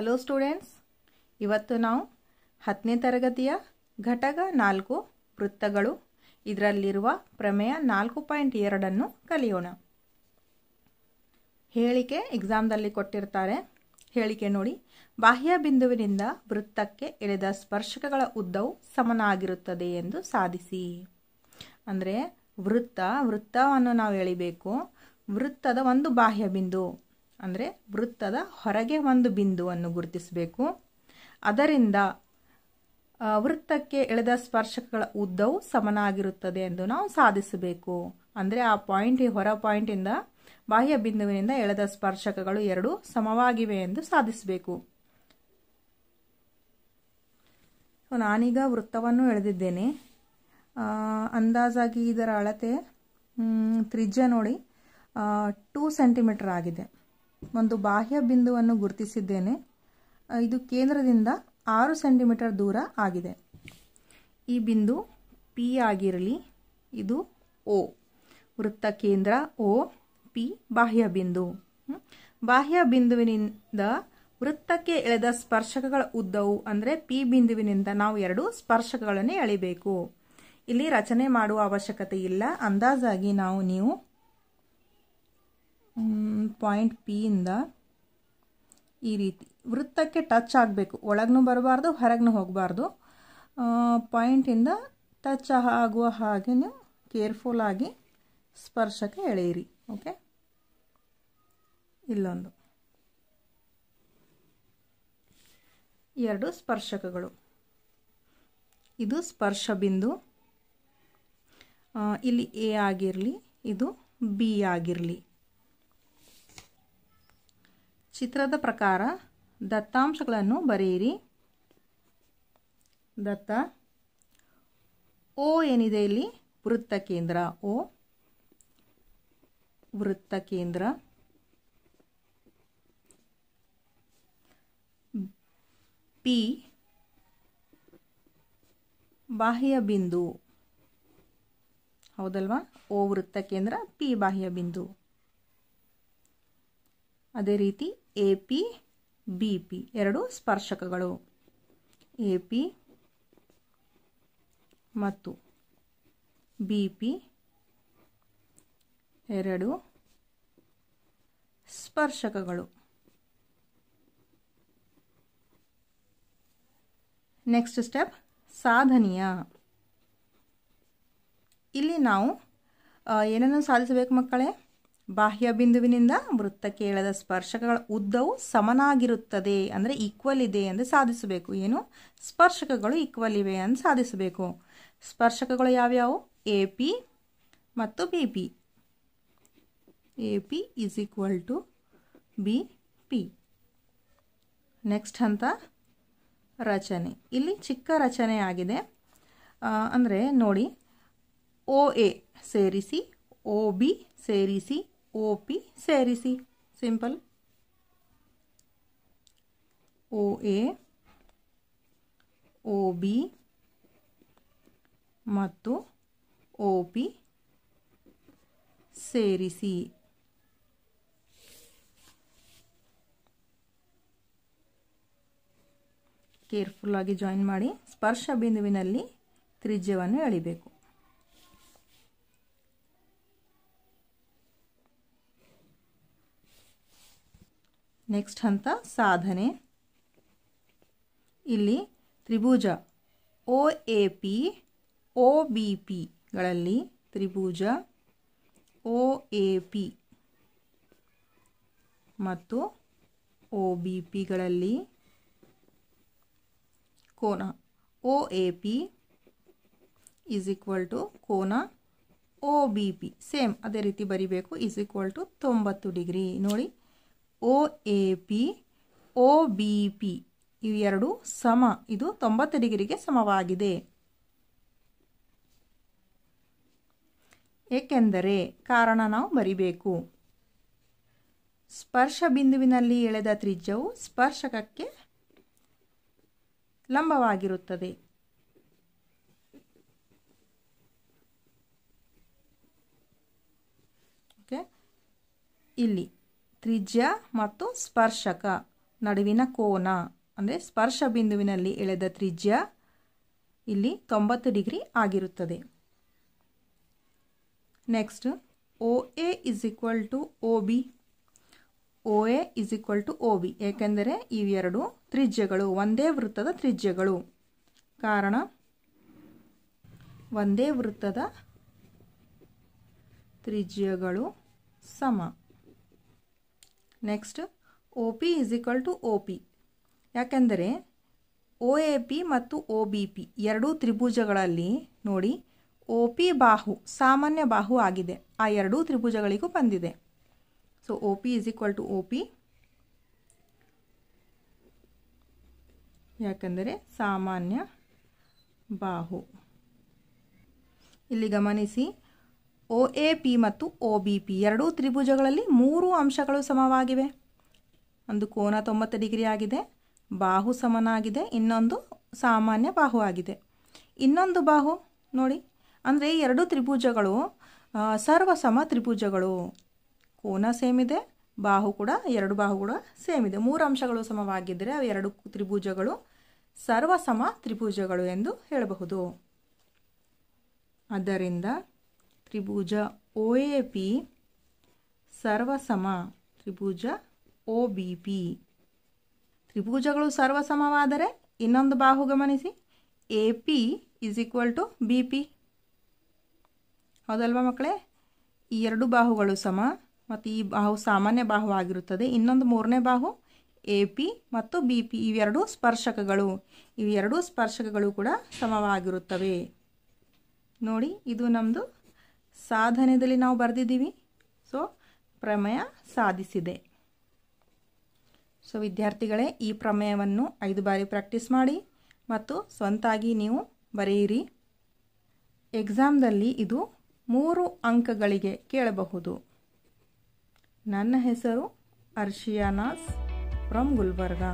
hello students ಇವತ್ತು ನಾವು ಹತ್ತನೇ ತರಗತಿಯ ಘಟಕ ನಾಲ್ಕು ವೃತ್ತಗಳು ಇದರಲ್ಲಿರುವ ಪ್ರಮೇಯ ನಾಲ್ಕು ಪಾಯಿಂಟ್ ಎರಡನ್ನು ಕಲಿಯೋಣ ಹೇಳಿಕೆ ಎಕ್ಸಾಮ್ದಲ್ಲಿ ಕೊಟ್ಟಿರ್ತಾರೆ ಹೇಳಿಕೆ ನೋಡಿ ಬಾಹ್ಯ ಬಿಂದುವಿನಿಂದ ವೃತ್ತಕ್ಕೆ ಎಳೆದ ಸ್ಪರ್ಶಕಗಳ ಉದ್ದವು ಸಮನಾಗಿರುತ್ತದೆ ಎಂದು ಸಾಧಿಸಿ ಅಂದರೆ ವೃತ್ತ ವೃತ್ತವನ್ನು ನಾವು ಎಳಿಬೇಕು ವೃತ್ತದ ಒಂದು ಬಾಹ್ಯ ಬಿಂದು ಅಂದರೆ ವೃತ್ತದ ಹೊರಗೆ ಒಂದು ಬಿಂದುವನ್ನು ಗುರುತಿಸಬೇಕು ಅದರಿಂದ ವೃತ್ತಕ್ಕೆ ಎಳೆದ ಸ್ಪರ್ಶಕಗಳ ಉದ್ದವು ಸಮನಾಗಿರುತ್ತದೆ ಎಂದು ನಾವು ಸಾಧಿಸಬೇಕು ಅಂದರೆ ಆ ಪಾಯಿಂಟ್ ಈ ಹೊರ ಪಾಯಿಂಟಿಂದ ಬಾಹ್ಯ ಬಿಂದುವಿನಿಂದ ಎಳೆದ ಸ್ಪರ್ಶಕಗಳು ಎರಡು ಸಮವಾಗಿವೆ ಎಂದು ಸಾಧಿಸಬೇಕು ನಾನೀಗ ವೃತ್ತವನ್ನು ಎಳೆದಿದ್ದೇನೆ ಅಂದಾಜಾಗಿ ಇದರ ಅಳತೆ ತ್ರಿಜ್ಯ ನೋಡಿ ಟೂ ಸೆಂಟಿಮೀಟರ್ ಆಗಿದೆ ಒಂದು ಬಾಹ್ಯ ಬಿಂದುವನ್ನು ಗುರುತಿಸಿದ್ದೇನೆ ಇದು ಕೇಂದ್ರದಿಂದ ಆರು ಸೆಂಟಿಮೀಟರ್ ದೂರ ಆಗಿದೆ ಈ ಬಿಂದು ಪಿ ಆಗಿರಲಿ ಇದು ಓ ವೃತ್ತ ಕೇಂದ್ರ ಓ ಪಿ ಬಾಹ್ಯ ಬಿಂದು ಬಾಹ್ಯ ಬಿಂದುವಿನಿಂದ ವೃತ್ತಕ್ಕೆ ಎಳೆದ ಸ್ಪರ್ಶಕಗಳ ಉದ್ದವು ಅಂದರೆ ಪಿ ಬಿಂದುವಿನಿಂದ ನಾವು ಎರಡು ಸ್ಪರ್ಶಕಗಳನ್ನು ಎಳಿಬೇಕು ಇಲ್ಲಿ ರಚನೆ ಮಾಡುವ ಅವಶ್ಯಕತೆ ಇಲ್ಲ ಅಂದಾಜಾಗಿ ನಾವು ನೀವು ಪಾಯಿಂಟ್ ಪಿಯಿಂದ ಈ ರೀತಿ ವೃತ್ತಕ್ಕೆ ಟಚ್ ಆಗಬೇಕು ಒಳಗೂ ಬರಬಾರ್ದು ಹೊರಗೂ ಹೋಗಬಾರ್ದು ಪಾಯಿಂಟಿಂದ ಟಚ್ ಆಗುವ ಹಾಗೆ ನೀವು ಕೇರ್ಫುಲ್ಲಾಗಿ ಸ್ಪರ್ಶಕ್ಕೆ ಎಳೆಯಿರಿ ಓಕೆ ಇಲ್ಲೊಂದು ಎರಡು ಸ್ಪರ್ಶಕಗಳು ಇದು ಸ್ಪರ್ಶ ಬಿಂದು ಇಲ್ಲಿ ಎ ಆಗಿರಲಿ ಇದು ಬಿ ಆಗಿರಲಿ ಚಿತ್ರದ ಪ್ರಕಾರ ದತ್ತಾಂಶಗಳನ್ನು ಬರೆಯಿರಿ ದತ್ತ ಓ ಏನಿದೆ ಇಲ್ಲಿ ವೃತ್ತ ಕೇಂದ್ರ ಓ ವೃತ್ತ ಕೇಂದ್ರ ಪಿ ಬಾಹ್ಯ ಬಿಂದು ಹೌದಲ್ವಾ ಓ ವೃತ್ತ ಕೇಂದ್ರ ಪಿ ಬಾಹ್ಯ ಬಿಂದು ಅದೇ ರೀತಿ ಎ ಪಿ ಬಿ ಪಿ ಎರಡು ಸ್ಪರ್ಶಕಗಳು ಎ ಪಿ ಮತ್ತು ಬಿ ಪಿ ಎರಡು ಸ್ಪರ್ಶಕಗಳು ನೆಕ್ಸ್ಟ್ ಸ್ಟೆಪ್ ಸಾಧನೀಯ ಇಲ್ಲಿ ನಾವು ಏನನ್ನು ಸಾಧಿಸಬೇಕು ಮಕ್ಕಳೇ ಬಾಹ್ಯ ಬಿಂದುವಿನಿಂದ ವೃತ್ತಕ್ಕೆ ಎಳೆದ ಸ್ಪರ್ಶಕಗಳ ಉದ್ದವು ಸಮನಾಗಿರುತ್ತದೆ ಅಂದರೆ ಈಕ್ವಲ್ ಇದೆ ಎಂದು ಸಾಧಿಸಬೇಕು ಏನು ಸ್ಪರ್ಶಕಗಳು ಈಕ್ವಲ್ ಇವೆ ಅಂತ ಸಾಧಿಸಬೇಕು ಸ್ಪರ್ಶಕಗಳು ಯಾವ್ಯಾವು ಎ ಪಿ ಮತ್ತು B P A P is equal to B P next ಅಂತ ರಚನೆ ಇಲ್ಲಿ ಚಿಕ್ಕ ರಚನೆ ಆಗಿದೆ ಅಂದರೆ ನೋಡಿ ಓ ಎ ಸೇರಿಸಿ ಓ ಬಿ ಸೇರಿಸಿ ಒ ಪಿ ಸೇರಿಸಿ simple O A O B ಮತ್ತು ಒ ಪಿ ಸೇರಿಸಿ ಕೇರ್ಫುಲ್ಲಾಗಿ ಜಾಯಿನ್ ಮಾಡಿ ಸ್ಪರ್ಶ ಬಿಂದುವಿನಲ್ಲಿ ತ್ರಿಜ್ಯವನ್ನು ಎಳಿಬೇಕು ನೆಕ್ಸ್ಟ್ ಹಂತ ಸಾಧನೆ ಇಲ್ಲಿ ತ್ರಿಭುಜ O A P O B ಪಿಗಳಲ್ಲಿ ತ್ರಿಭುಜ ಒ ಎ ಪಿ ಮತ್ತು ಒ ಬಿ ಪಿಗಳಲ್ಲಿ ಕೋನ O A P is equal to ಕೋನ ಒ ಬಿ ಪಿ ಸೇಮ್ ಅದೇ ರೀತಿ ಬರಿಬೇಕು ಈಸ್ ಈಕ್ವಲ್ ಟು ತೊಂಬತ್ತು ಡಿಗ್ರಿ ನೋಡಿ O A P O B P ಇವೆರಡು ಸಮ ಇದು ತೊಂಬತ್ತು ಡಿಗ್ರಿಗೆ ಸಮವಾಗಿದೆ ಏಕೆಂದರೆ ಕಾರಣ ನಾವು ಬರಿಬೇಕು ಸ್ಪರ್ಶ ಬಿಂದುವಿನಲ್ಲಿ ಎಳೆದ ತ್ರಿಜ್ಯವು ಸ್ಪರ್ಶಕಕ್ಕೆ ಲಂಬವಾಗಿರುತ್ತದೆ ಓಕೆ ಇಲ್ಲಿ ತ್ರಿಜ್ಯ ಮತ್ತು ಸ್ಪರ್ಶಕ ನಡುವಿನ ಕೋನ ಅಂದರೆ ಸ್ಪರ್ಶ ಬಿಂದುವಿನಲ್ಲಿ ಎಳೆದ ತ್ರಿಜ್ಯ ಇಲ್ಲಿ ತೊಂಬತ್ತು ಡಿಗ್ರಿ ಆಗಿರುತ್ತದೆ next O A is equal to O B O A is equal to O B ಏಕೆಂದರೆ ಇವೆರಡು ತ್ರಿಜ್ಯಗಳು ಒಂದೇ ವೃತ್ತದ ತ್ರಿಜ್ಯಗಳು ಕಾರಣ ಒಂದೇ ವೃತ್ತದ ತ್ರಿಜ್ಯಗಳು ಸಮ next O P is equal to O P ಯಾಕೆಂದರೆ ಒ ಎ ಪಿ ಮತ್ತು ಒ ಬಿ ಪಿ ಎರಡೂ ತ್ರಿಭುಜಗಳಲ್ಲಿ ನೋಡಿ ಒ ಪಿ ಬಾಹು ಸಾಮಾನ್ಯ ಬಾಹು ಆಗಿದೆ ಆ ಎರಡೂ ತ್ರಿಭುಜಗಳಿಗೂ ಬಂದಿದೆ so O P is equal to O P ಯಾಕೆಂದರೆ ಸಾಮಾನ್ಯ ಬಾಹು ಇಲ್ಲಿ ಗಮನಿಸಿ ಒ ಎ ಪಿ ಮತ್ತು ಒ ಬಿ ಪಿ ಎರಡೂ ತ್ರಿಭುಜಗಳಲ್ಲಿ ಮೂರು ಅಂಶಗಳು ಸಮವಾಗಿವೆ ಒಂದು ಕೋನ ತೊಂಬತ್ತು ಡಿಗ್ರಿ ಆಗಿದೆ ಬಾಹು ಸಮನಾಗಿದೆ ಇನ್ನೊಂದು ಸಾಮಾನ್ಯ ಬಾಹು ಆಗಿದೆ ಇನ್ನೊಂದು ಬಾಹು ನೋಡಿ ಅಂದರೆ ಎರಡು ತ್ರಿಭುಜಗಳು ಸರ್ವಸಮ ತ್ರಿಭುಜಗಳು ಕೋನ ಸೇಮ್ ಇದೆ ಬಾಹು ಕೂಡ ಎರಡು ಬಾಹು ಕೂಡ ಸೇಮ್ ಇದೆ ಮೂರು ಅಂಶಗಳು ಸಮವಾಗಿದ್ದರೆ ಅವು ಎರಡು ತ್ರಿಭುಜಗಳು ಸರ್ವಸಮ ತ್ರಿಭುಜಗಳು ಎಂದು ಹೇಳಬಹುದು ಆದ್ದರಿಂದ ತ್ರಿಭುಜ ಒ ಎ ಪಿ ಸರ್ವಸಮ ತ್ರಿಭುಜ ಒ ಬಿ ಪಿ ತ್ರಿಭುಜಗಳು ಸರ್ವಸಮವಾದರೆ ಇನ್ನೊಂದು ಬಾಹು ಗಮನಿಸಿ A P is equal to B P ಹೌದಲ್ವಾ ಮಕ್ಕಳೇ ಈ ಎರಡು ಬಾಹುಗಳು ಸಮ ಮತ್ತು ಈ ಬಾಹು ಸಾಮಾನ್ಯ ಬಾಹು ಆಗಿರುತ್ತದೆ ಇನ್ನೊಂದು ಮೂರನೇ ಬಾಹು ಎ ಪಿ ಮತ್ತು ಬಿ ಪಿ ಇವೆರಡೂ ಸ್ಪರ್ಶಕಗಳು ಇವೆರಡೂ ಸ್ಪರ್ಶಕಗಳು ಕೂಡ ಸಮವಾಗಿರುತ್ತವೆ ನೋಡಿ ಇದು ನಮ್ಮದು ಸಾಧನೆಯಲ್ಲಿ ನಾವು ಬರೆದಿದ್ದೀವಿ ಸೊ ಪ್ರಮೇಯ ಸಾಧಿಸಿದೆ ಸೊ ವಿದ್ಯಾರ್ಥಿಗಳೇ ಈ ಪ್ರಮೇಯವನ್ನು ಐದು ಬಾರಿ ಪ್ರಾಕ್ಟೀಸ್ ಮಾಡಿ ಮತ್ತು ಸ್ವಂತಾಗಿ ನೀವು ಬರೆಯಿರಿ ಎಕ್ಸಾಮ್ದಲ್ಲಿ ಇದು ಮೂರು ಅಂಕಗಳಿಗೆ ಕೇಳಬಹುದು ನನ್ನ ಹೆಸರು ಅರ್ಷಿಯಾನಾಸ್ ಫ್ರಮ್ ಗುಲ್ಬರ್ಗಾ